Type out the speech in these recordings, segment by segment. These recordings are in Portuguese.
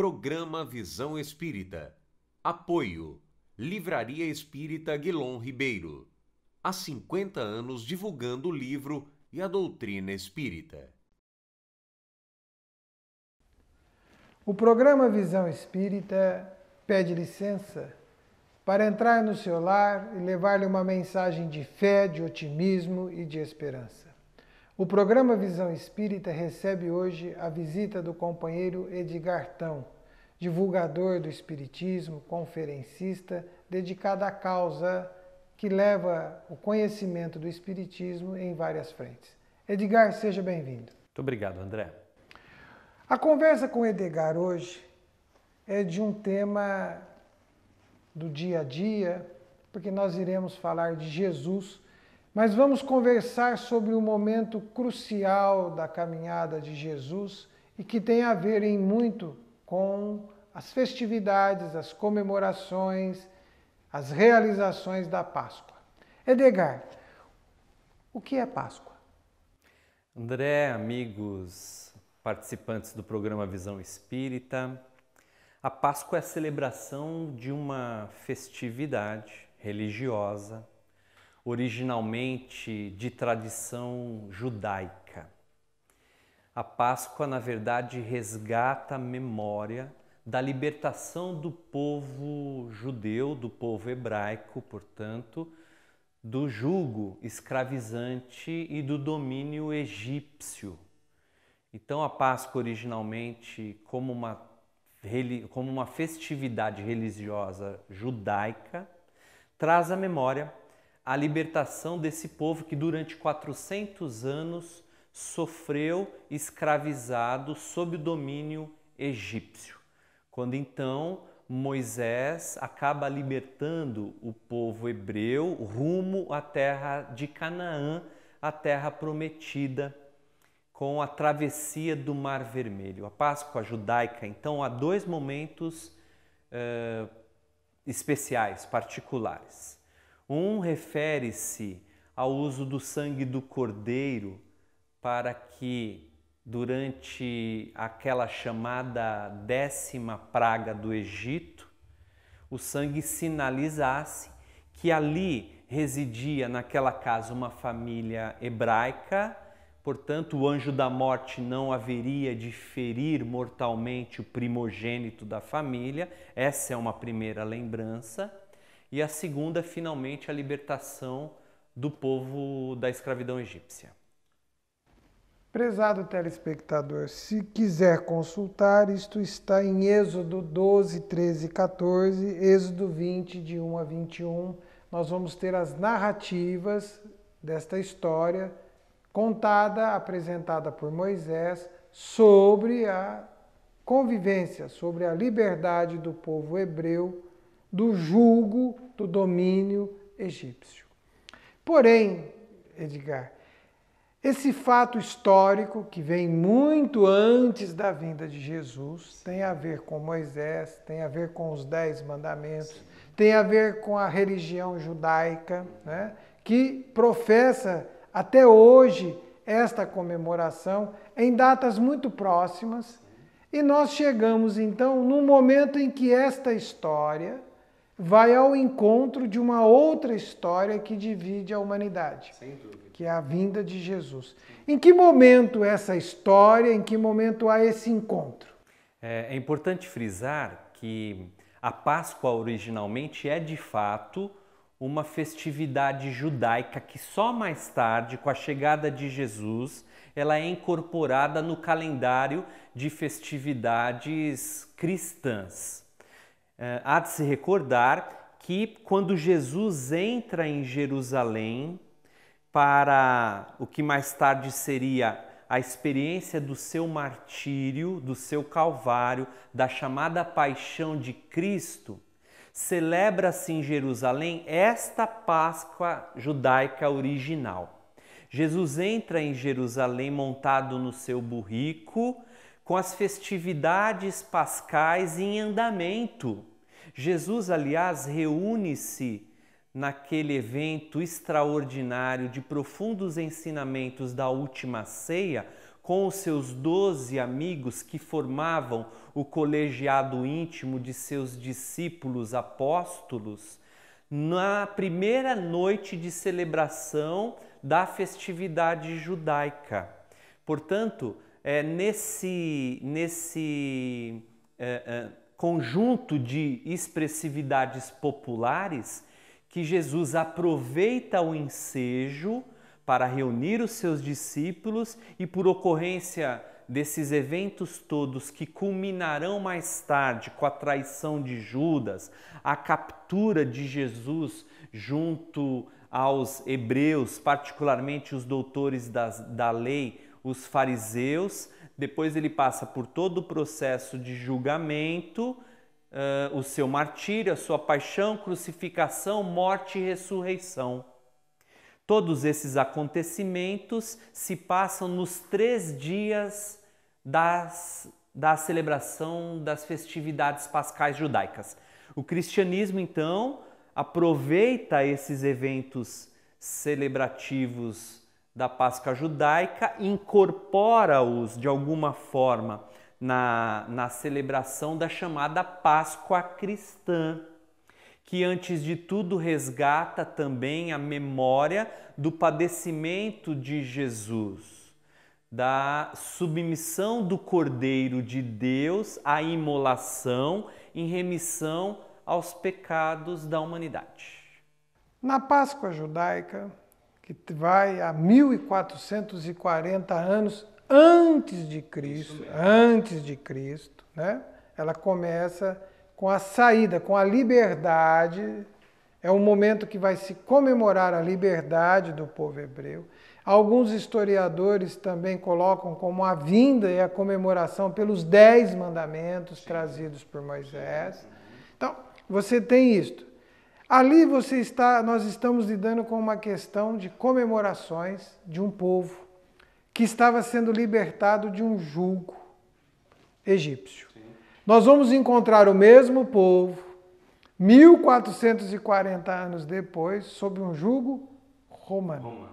Programa Visão Espírita. Apoio. Livraria Espírita Guilom Ribeiro. Há 50 anos divulgando o livro e a doutrina espírita. O programa Visão Espírita pede licença para entrar no seu lar e levar-lhe uma mensagem de fé, de otimismo e de esperança. O programa Visão Espírita recebe hoje a visita do companheiro Edgar Tão divulgador do Espiritismo, conferencista, dedicado à causa que leva o conhecimento do Espiritismo em várias frentes. Edgar, seja bem-vindo. Muito obrigado, André. A conversa com Edgar hoje é de um tema do dia a dia, porque nós iremos falar de Jesus, mas vamos conversar sobre um momento crucial da caminhada de Jesus e que tem a ver em muito com as festividades, as comemorações, as realizações da Páscoa. Edgar, o que é Páscoa? André, amigos participantes do programa Visão Espírita, a Páscoa é a celebração de uma festividade religiosa, originalmente de tradição judaica a Páscoa, na verdade, resgata a memória da libertação do povo judeu, do povo hebraico, portanto, do jugo escravizante e do domínio egípcio. Então, a Páscoa, originalmente, como uma, como uma festividade religiosa judaica, traz à memória a libertação desse povo que, durante 400 anos, sofreu escravizado sob o domínio egípcio. Quando então Moisés acaba libertando o povo hebreu rumo à terra de Canaã, a terra prometida, com a travessia do Mar Vermelho. A Páscoa judaica, então, há dois momentos eh, especiais, particulares. Um refere-se ao uso do sangue do cordeiro para que durante aquela chamada décima praga do Egito, o sangue sinalizasse que ali residia naquela casa uma família hebraica, portanto, o anjo da morte não haveria de ferir mortalmente o primogênito da família. Essa é uma primeira lembrança. E a segunda, finalmente, a libertação do povo da escravidão egípcia. Prezado telespectador, se quiser consultar, isto está em Êxodo 12, 13 e 14, Êxodo 20, de 1 a 21. Nós vamos ter as narrativas desta história contada, apresentada por Moisés, sobre a convivência, sobre a liberdade do povo hebreu do julgo do domínio egípcio. Porém, Edgar, esse fato histórico, que vem muito antes da vinda de Jesus, tem a ver com Moisés, tem a ver com os Dez Mandamentos, Sim. tem a ver com a religião judaica, né, que professa até hoje esta comemoração em datas muito próximas. E nós chegamos então num momento em que esta história vai ao encontro de uma outra história que divide a humanidade, que é a vinda de Jesus. Em que momento essa história, em que momento há esse encontro? É, é importante frisar que a Páscoa originalmente é de fato uma festividade judaica que só mais tarde, com a chegada de Jesus, ela é incorporada no calendário de festividades cristãs. É, há de se recordar que quando Jesus entra em Jerusalém para o que mais tarde seria a experiência do seu martírio, do seu calvário, da chamada paixão de Cristo, celebra-se em Jerusalém esta Páscoa judaica original. Jesus entra em Jerusalém montado no seu burrico, com as festividades pascais em andamento. Jesus, aliás, reúne-se naquele evento extraordinário de profundos ensinamentos da última ceia com os seus doze amigos que formavam o colegiado íntimo de seus discípulos apóstolos, na primeira noite de celebração da festividade judaica. Portanto, é, nesse, nesse é, é, conjunto de expressividades populares que Jesus aproveita o ensejo para reunir os seus discípulos e, por ocorrência desses eventos todos que culminarão mais tarde com a traição de Judas, a captura de Jesus junto aos hebreus, particularmente os doutores da, da lei, os fariseus, depois ele passa por todo o processo de julgamento, uh, o seu martírio, a sua paixão, crucificação, morte e ressurreição. Todos esses acontecimentos se passam nos três dias das, da celebração das festividades pascais judaicas. O cristianismo, então, aproveita esses eventos celebrativos da Páscoa judaica, incorpora-os de alguma forma na, na celebração da chamada Páscoa cristã, que antes de tudo resgata também a memória do padecimento de Jesus, da submissão do Cordeiro de Deus à imolação em remissão aos pecados da humanidade. Na Páscoa judaica, que vai a 1440 anos antes de Cristo, antes de Cristo, né? Ela começa com a saída, com a liberdade. É um momento que vai se comemorar a liberdade do povo hebreu. Alguns historiadores também colocam como a vinda e a comemoração pelos dez mandamentos trazidos por Moisés. Então, você tem isto. Ali você está, nós estamos lidando com uma questão de comemorações de um povo que estava sendo libertado de um jugo egípcio. Sim. Nós vamos encontrar o mesmo povo 1440 anos depois sob um jugo romano. romano.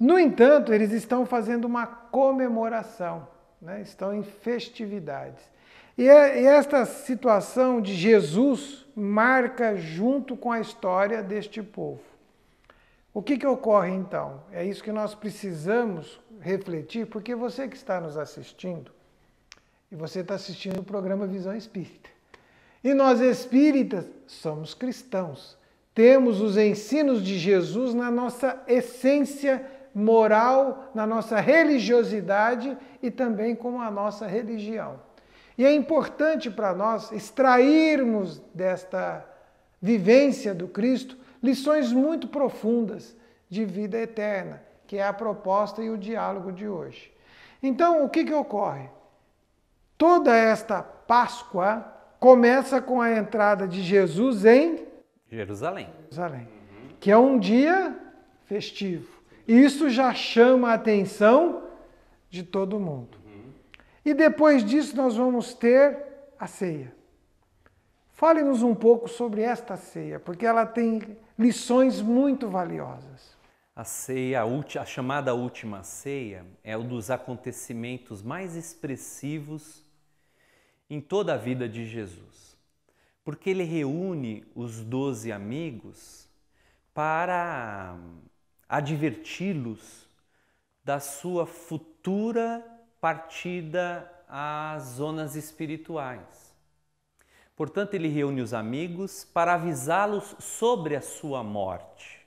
No entanto, eles estão fazendo uma comemoração, né? estão em festividades. E, é, e esta situação de Jesus marca junto com a história deste povo. O que, que ocorre então? É isso que nós precisamos refletir, porque você que está nos assistindo, e você está assistindo o programa Visão Espírita. E nós espíritas somos cristãos. Temos os ensinos de Jesus na nossa essência moral, na nossa religiosidade e também como a nossa religião. E é importante para nós extrairmos desta vivência do Cristo lições muito profundas de vida eterna, que é a proposta e o diálogo de hoje. Então, o que, que ocorre? Toda esta Páscoa começa com a entrada de Jesus em Jerusalém, Jerusalém que é um dia festivo. Isso já chama a atenção de todo mundo. E depois disso nós vamos ter a ceia. Fale-nos um pouco sobre esta ceia, porque ela tem lições muito valiosas. A ceia, a, chamada última ceia, é um dos acontecimentos mais expressivos em toda a vida de Jesus, porque ele reúne os doze amigos para adverti-los da sua futura partida às zonas espirituais. Portanto, ele reúne os amigos para avisá-los sobre a sua morte.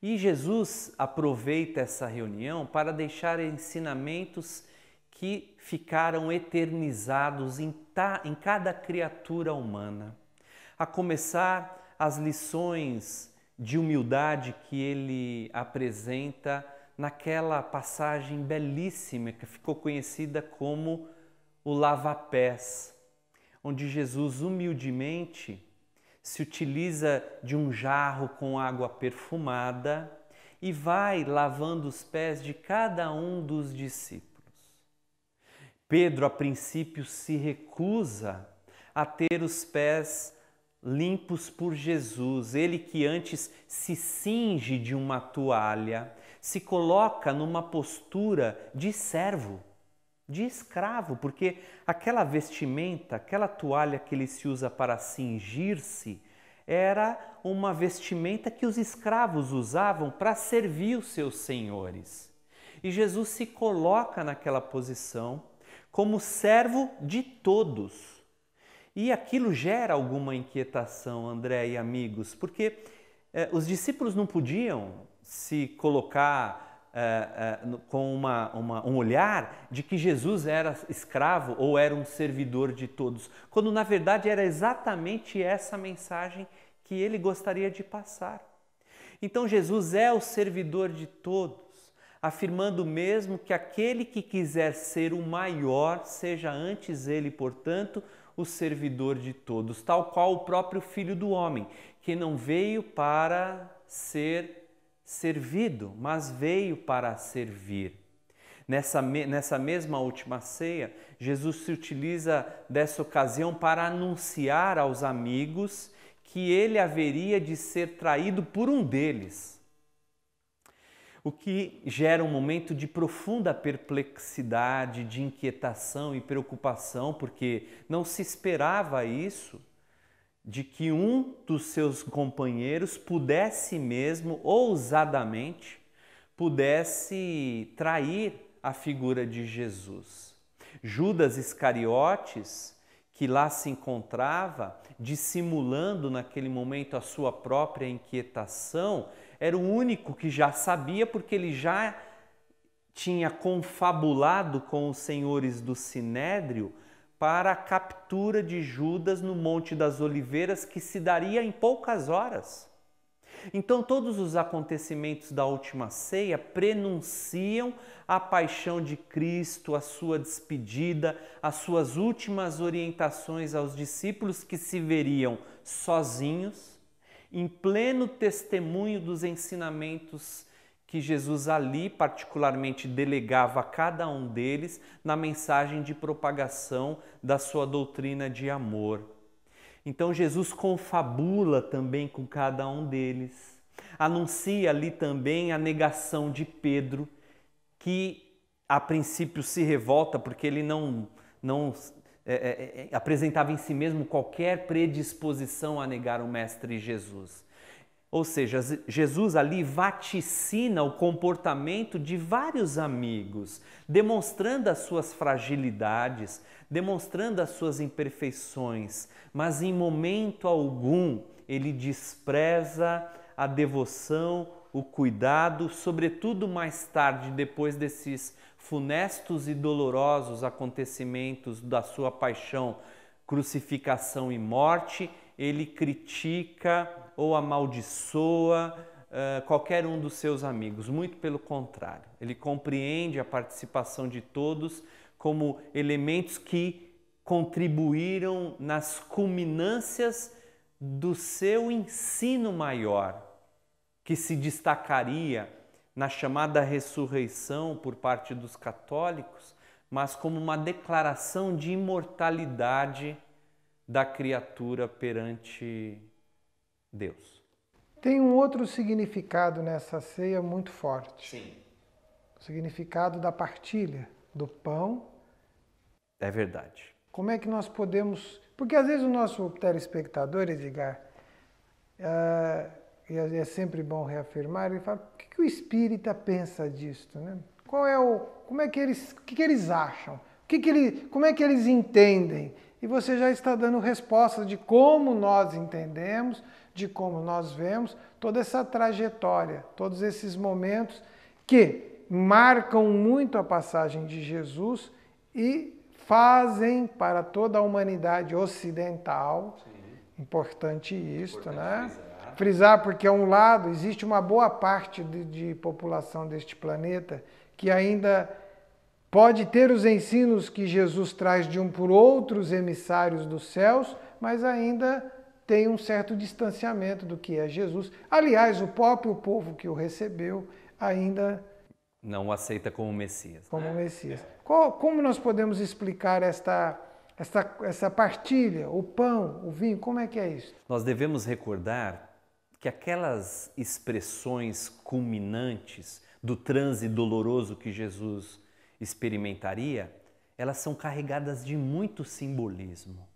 E Jesus aproveita essa reunião para deixar ensinamentos que ficaram eternizados em, ta, em cada criatura humana, a começar as lições de humildade que ele apresenta naquela passagem belíssima que ficou conhecida como o lava-pés, onde Jesus humildemente se utiliza de um jarro com água perfumada e vai lavando os pés de cada um dos discípulos. Pedro, a princípio, se recusa a ter os pés limpos por Jesus, ele que antes se cinge de uma toalha se coloca numa postura de servo, de escravo, porque aquela vestimenta, aquela toalha que ele se usa para cingir-se, era uma vestimenta que os escravos usavam para servir os seus senhores. E Jesus se coloca naquela posição como servo de todos. E aquilo gera alguma inquietação, André e amigos, porque eh, os discípulos não podiam se colocar eh, eh, com uma, uma, um olhar de que Jesus era escravo ou era um servidor de todos, quando na verdade era exatamente essa mensagem que ele gostaria de passar. Então Jesus é o servidor de todos, afirmando mesmo que aquele que quiser ser o maior seja antes ele, portanto, o servidor de todos, tal qual o próprio Filho do Homem, que não veio para ser servido, mas veio para servir. Nessa, nessa mesma última ceia, Jesus se utiliza dessa ocasião para anunciar aos amigos que ele haveria de ser traído por um deles. O que gera um momento de profunda perplexidade, de inquietação e preocupação, porque não se esperava isso de que um dos seus companheiros pudesse mesmo, ousadamente, pudesse trair a figura de Jesus. Judas Iscariotes, que lá se encontrava, dissimulando naquele momento a sua própria inquietação, era o único que já sabia, porque ele já tinha confabulado com os senhores do sinédrio para a captura de Judas no Monte das Oliveiras, que se daria em poucas horas. Então, todos os acontecimentos da última ceia prenunciam a paixão de Cristo, a sua despedida, as suas últimas orientações aos discípulos que se veriam sozinhos, em pleno testemunho dos ensinamentos que Jesus ali particularmente delegava a cada um deles na mensagem de propagação da sua doutrina de amor. Então Jesus confabula também com cada um deles. Anuncia ali também a negação de Pedro, que a princípio se revolta porque ele não, não é, é, é apresentava em si mesmo qualquer predisposição a negar o Mestre Jesus. Ou seja, Jesus ali vaticina o comportamento de vários amigos, demonstrando as suas fragilidades, demonstrando as suas imperfeições, mas em momento algum ele despreza a devoção, o cuidado, sobretudo mais tarde, depois desses funestos e dolorosos acontecimentos da sua paixão, crucificação e morte, ele critica ou amaldiçoa uh, qualquer um dos seus amigos. Muito pelo contrário, ele compreende a participação de todos como elementos que contribuíram nas culminâncias do seu ensino maior, que se destacaria na chamada ressurreição por parte dos católicos, mas como uma declaração de imortalidade da criatura perante Deus. Tem um outro significado nessa ceia muito forte. Sim. O significado da partilha do pão. É verdade. Como é que nós podemos. Porque às vezes o nosso telespectador, Edgar, ah, é, e é sempre bom reafirmar, ele fala: o que, que o espírita pensa disto? Né? Qual é o. Como é que eles. O que, que eles acham? O que, que ele, como é que eles entendem? E você já está dando respostas de como nós entendemos de como nós vemos toda essa trajetória, todos esses momentos que marcam muito a passagem de Jesus e fazem para toda a humanidade ocidental, Sim. importante isto, né? Frisar. frisar, porque a é um lado existe uma boa parte de, de população deste planeta que ainda Pode ter os ensinos que Jesus traz de um por outros emissários dos céus, mas ainda tem um certo distanciamento do que é Jesus. Aliás, o próprio povo que o recebeu ainda não o aceita como Messias. Como né? Messias. Qual, como nós podemos explicar esta, esta, essa partilha, o pão, o vinho? Como é que é isso? Nós devemos recordar que aquelas expressões culminantes do transe doloroso que Jesus experimentaria, elas são carregadas de muito simbolismo.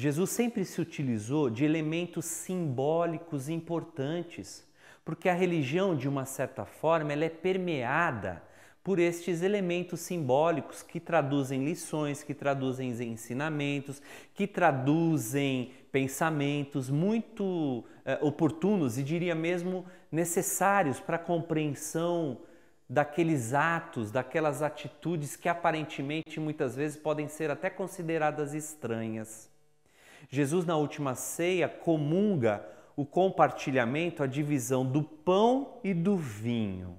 Jesus sempre se utilizou de elementos simbólicos importantes, porque a religião, de uma certa forma, ela é permeada por estes elementos simbólicos que traduzem lições, que traduzem ensinamentos, que traduzem pensamentos muito eh, oportunos e diria mesmo necessários para a compreensão daqueles atos, daquelas atitudes que aparentemente muitas vezes podem ser até consideradas estranhas. Jesus, na última ceia, comunga o compartilhamento, a divisão do pão e do vinho.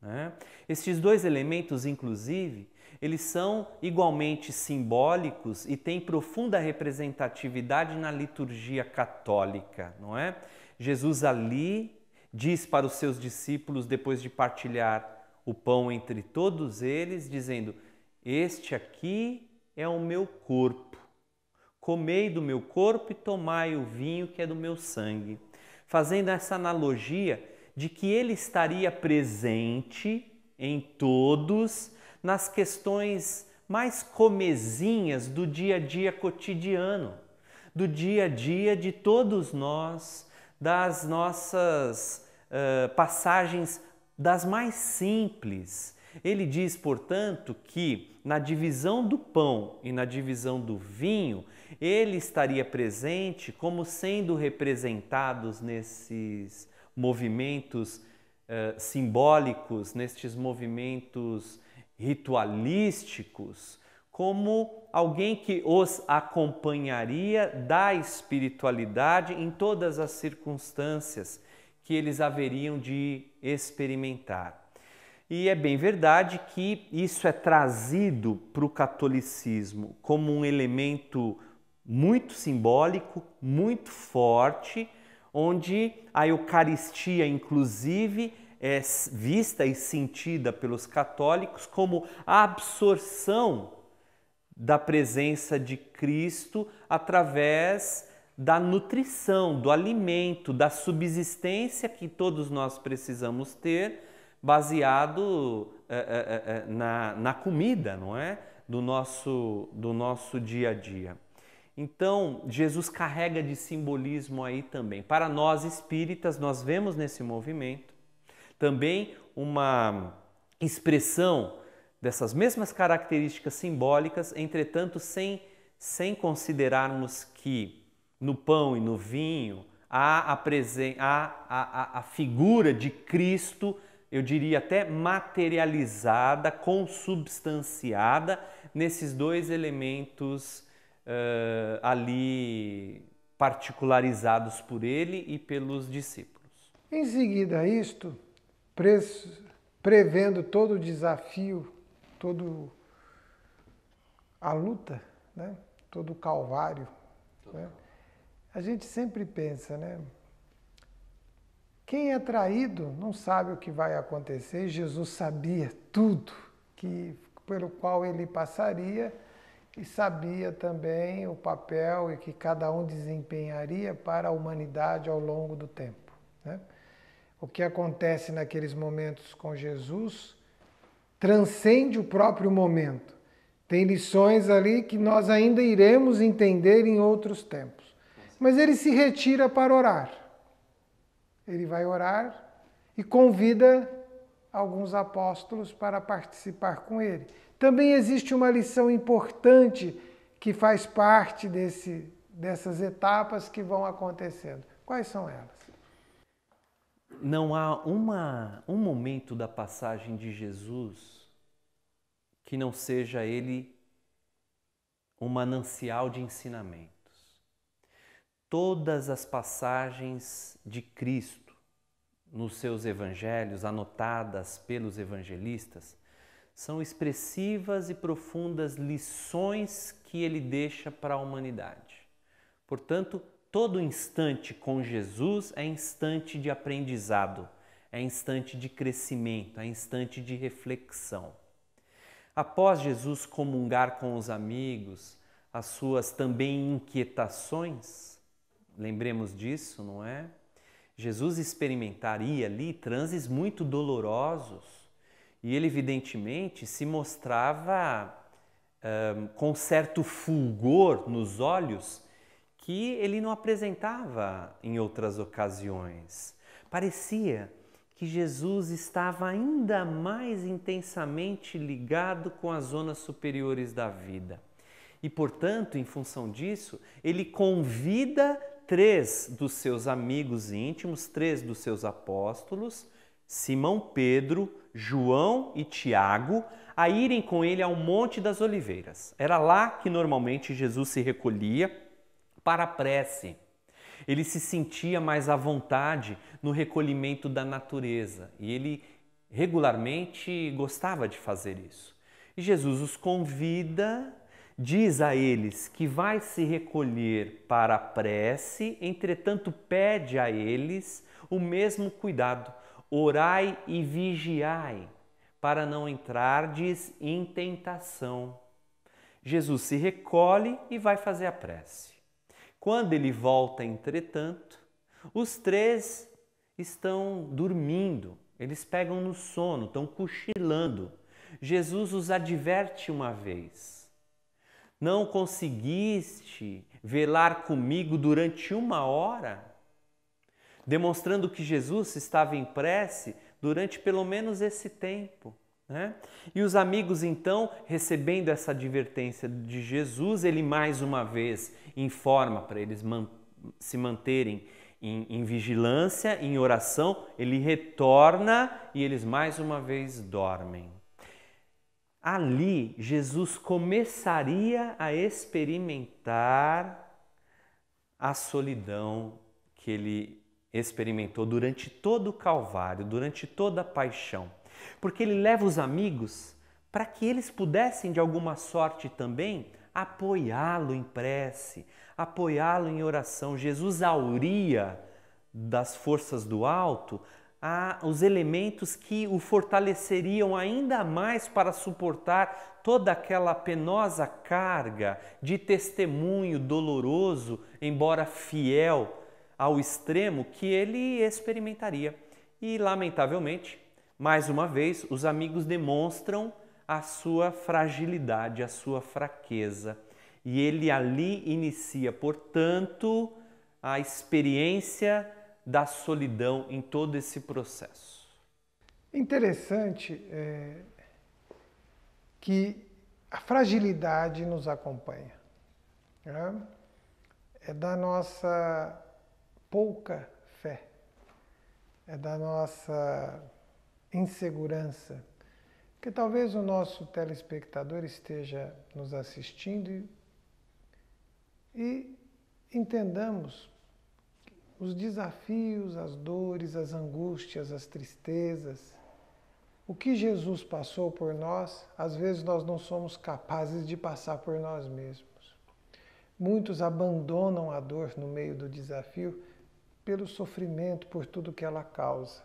Né? Estes dois elementos, inclusive, eles são igualmente simbólicos e têm profunda representatividade na liturgia católica, não é? Jesus ali diz para os seus discípulos, depois de partilhar o pão entre todos eles, dizendo: Este aqui é o meu corpo, Comei do meu corpo e tomai o vinho que é do meu sangue. Fazendo essa analogia de que ele estaria presente em todos nas questões mais comezinhas do dia a dia cotidiano, do dia a dia de todos nós, das nossas uh, passagens das mais simples. Ele diz, portanto, que na divisão do pão e na divisão do vinho, ele estaria presente como sendo representados nesses movimentos uh, simbólicos, nestes movimentos ritualísticos, como alguém que os acompanharia da espiritualidade em todas as circunstâncias que eles haveriam de experimentar. E é bem verdade que isso é trazido para o catolicismo como um elemento muito simbólico, muito forte, onde a Eucaristia, inclusive, é vista e sentida pelos católicos como a absorção da presença de Cristo através da nutrição, do alimento, da subsistência que todos nós precisamos ter baseado é, é, é, na, na comida, não é? Do nosso, do nosso dia a dia. Então, Jesus carrega de simbolismo aí também. Para nós espíritas, nós vemos nesse movimento também uma expressão dessas mesmas características simbólicas, entretanto, sem, sem considerarmos que no pão e no vinho há a, presen há a, a, a figura de Cristo eu diria até materializada, consubstanciada nesses dois elementos uh, ali particularizados por ele e pelos discípulos. Em seguida a isto, prevendo todo o desafio, todo a luta, né? todo o calvário, né? a gente sempre pensa, né? Quem é traído não sabe o que vai acontecer. Jesus sabia tudo que, pelo qual ele passaria e sabia também o papel que cada um desempenharia para a humanidade ao longo do tempo. Né? O que acontece naqueles momentos com Jesus transcende o próprio momento. Tem lições ali que nós ainda iremos entender em outros tempos. Mas ele se retira para orar ele vai orar e convida alguns apóstolos para participar com ele. Também existe uma lição importante que faz parte desse, dessas etapas que vão acontecendo. Quais são elas? Não há uma, um momento da passagem de Jesus que não seja ele um manancial de ensinamento todas as passagens de Cristo nos seus evangelhos, anotadas pelos evangelistas, são expressivas e profundas lições que ele deixa para a humanidade. Portanto, todo instante com Jesus é instante de aprendizado, é instante de crescimento, é instante de reflexão. Após Jesus comungar com os amigos, as suas também inquietações, Lembremos disso, não é? Jesus experimentaria ali transes muito dolorosos e ele, evidentemente, se mostrava um, com certo fulgor nos olhos que ele não apresentava em outras ocasiões. Parecia que Jesus estava ainda mais intensamente ligado com as zonas superiores da vida. E, portanto, em função disso, ele convida três dos seus amigos íntimos, três dos seus apóstolos, Simão Pedro, João e Tiago, a irem com ele ao Monte das Oliveiras. Era lá que normalmente Jesus se recolhia para a prece. Ele se sentia mais à vontade no recolhimento da natureza e ele regularmente gostava de fazer isso. E Jesus os convida Diz a eles que vai se recolher para a prece, entretanto, pede a eles o mesmo cuidado. Orai e vigiai, para não entrardes em tentação. Jesus se recolhe e vai fazer a prece. Quando ele volta, entretanto, os três estão dormindo, eles pegam no sono, estão cochilando. Jesus os adverte uma vez não conseguiste velar comigo durante uma hora? Demonstrando que Jesus estava em prece durante pelo menos esse tempo. Né? E os amigos, então, recebendo essa advertência de Jesus, ele mais uma vez informa para eles man se manterem em, em, vigilância, em oração, ele retorna e eles mais uma vez dormem ali Jesus começaria a experimentar a solidão que ele experimentou durante todo o Calvário, durante toda a paixão. Porque ele leva os amigos para que eles pudessem, de alguma sorte também, apoiá-lo em prece, apoiá-lo em oração. Jesus auria das forças do alto a, os elementos que o fortaleceriam ainda mais para suportar toda aquela penosa carga de testemunho doloroso, embora fiel ao extremo que ele experimentaria. E, lamentavelmente, mais uma vez, os amigos demonstram a sua fragilidade, a sua fraqueza. E ele ali inicia, portanto, a experiência da solidão em todo esse processo? Interessante é, que a fragilidade nos acompanha. Né? É da nossa pouca fé, é da nossa insegurança. Porque talvez o nosso telespectador esteja nos assistindo e, e entendamos os desafios, as dores, as angústias, as tristezas. O que Jesus passou por nós, às vezes nós não somos capazes de passar por nós mesmos. Muitos abandonam a dor no meio do desafio pelo sofrimento, por tudo que ela causa.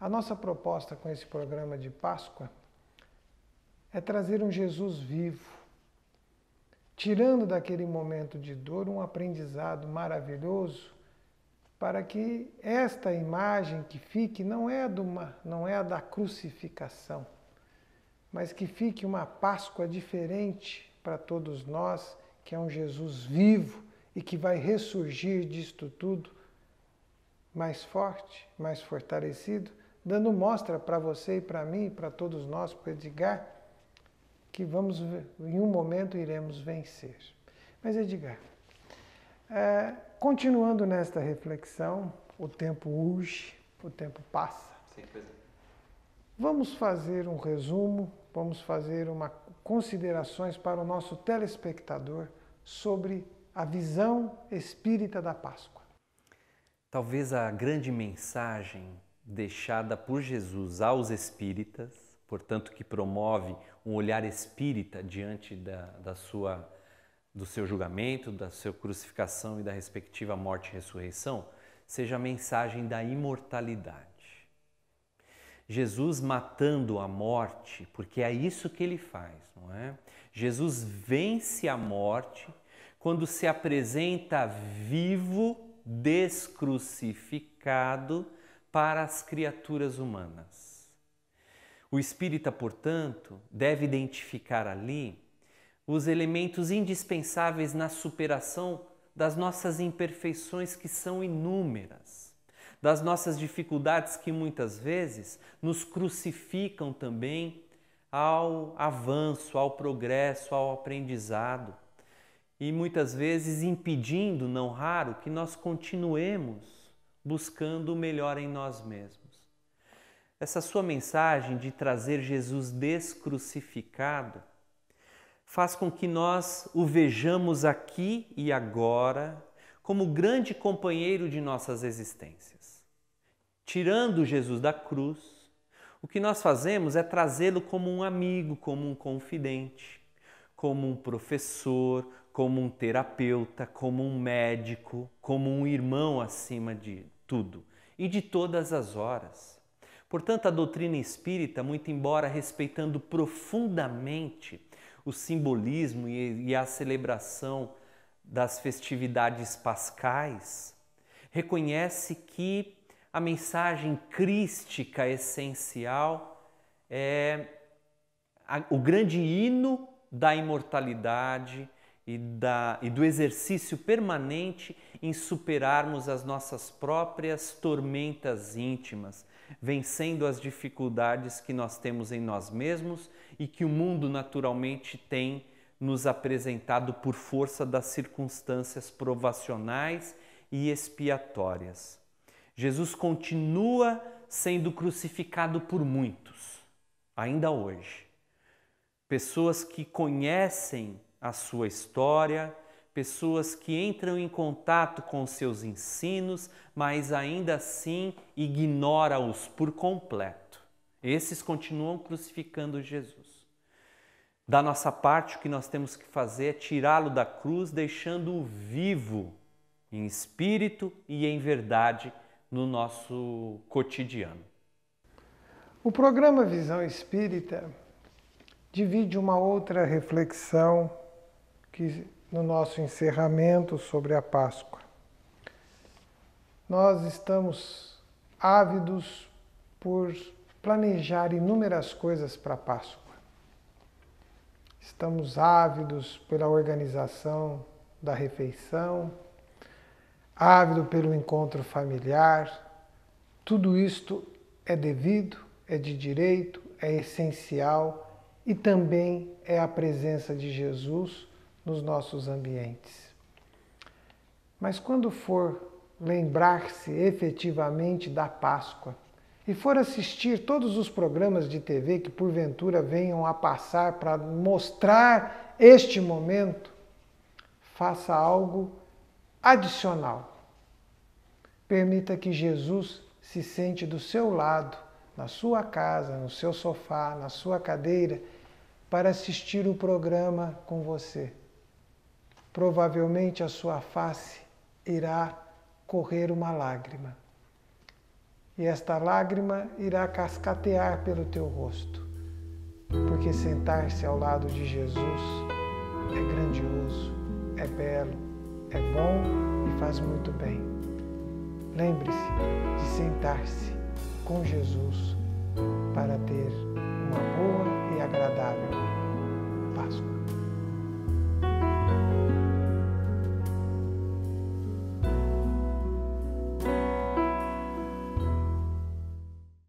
A nossa proposta com esse programa de Páscoa é trazer um Jesus vivo, tirando daquele momento de dor um aprendizado maravilhoso para que esta imagem que fique não é, uma, não é a da crucificação, mas que fique uma Páscoa diferente para todos nós, que é um Jesus vivo e que vai ressurgir disto tudo mais forte, mais fortalecido, dando mostra para você e para mim, para todos nós, para Edgar, que vamos, em um momento iremos vencer. Mas Edgar, é, Continuando nesta reflexão, o tempo urge, o tempo passa. Sim, pois é. Vamos fazer um resumo, vamos fazer uma considerações para o nosso telespectador sobre a visão espírita da Páscoa. Talvez a grande mensagem deixada por Jesus aos espíritas, portanto que promove um olhar espírita diante da, da sua do seu julgamento, da sua crucificação e da respectiva morte e ressurreição, seja a mensagem da imortalidade. Jesus matando a morte, porque é isso que ele faz, não é? Jesus vence a morte quando se apresenta vivo, descrucificado para as criaturas humanas. O espírita, portanto, deve identificar ali os elementos indispensáveis na superação das nossas imperfeições, que são inúmeras, das nossas dificuldades, que muitas vezes nos crucificam também ao avanço, ao progresso, ao aprendizado e muitas vezes impedindo, não raro, que nós continuemos buscando o melhor em nós mesmos. Essa sua mensagem de trazer Jesus descrucificado faz com que nós o vejamos aqui e agora como grande companheiro de nossas existências. Tirando Jesus da cruz, o que nós fazemos é trazê-lo como um amigo, como um confidente, como um professor, como um terapeuta, como um médico, como um irmão acima de tudo e de todas as horas. Portanto, a doutrina espírita, muito embora respeitando profundamente o simbolismo e, e a celebração das festividades pascais, reconhece que a mensagem crística essencial é a, o grande hino da imortalidade e, da, e do exercício permanente em superarmos as nossas próprias tormentas íntimas, vencendo as dificuldades que nós temos em nós mesmos e que o mundo naturalmente tem nos apresentado por força das circunstâncias provacionais e expiatórias. Jesus continua sendo crucificado por muitos, ainda hoje. Pessoas que conhecem a sua história, pessoas que entram em contato com seus ensinos, mas ainda assim ignora-os por completo. Esses continuam crucificando Jesus. Da nossa parte, o que nós temos que fazer é tirá-lo da cruz, deixando-o vivo em espírito e em verdade no nosso cotidiano. O programa Visão Espírita divide uma outra reflexão que no nosso encerramento sobre a Páscoa. Nós estamos ávidos por planejar inúmeras coisas para a Páscoa. Estamos ávidos pela organização da refeição, ávido pelo encontro familiar. Tudo isto é devido, é de direito, é essencial e também é a presença de Jesus nos nossos ambientes. Mas quando for lembrar-se efetivamente da Páscoa e for assistir todos os programas de TV que porventura venham a passar para mostrar este momento, faça algo adicional. Permita que Jesus se sente do seu lado, na sua casa, no seu sofá, na sua cadeira, para assistir o programa com você provavelmente a sua face irá correr uma lágrima. E esta lágrima irá cascatear pelo teu rosto, porque sentar-se ao lado de Jesus é grandioso, é belo, é bom e faz muito bem. Lembre-se de sentar-se com Jesus para ter uma boa e agradável Páscoa.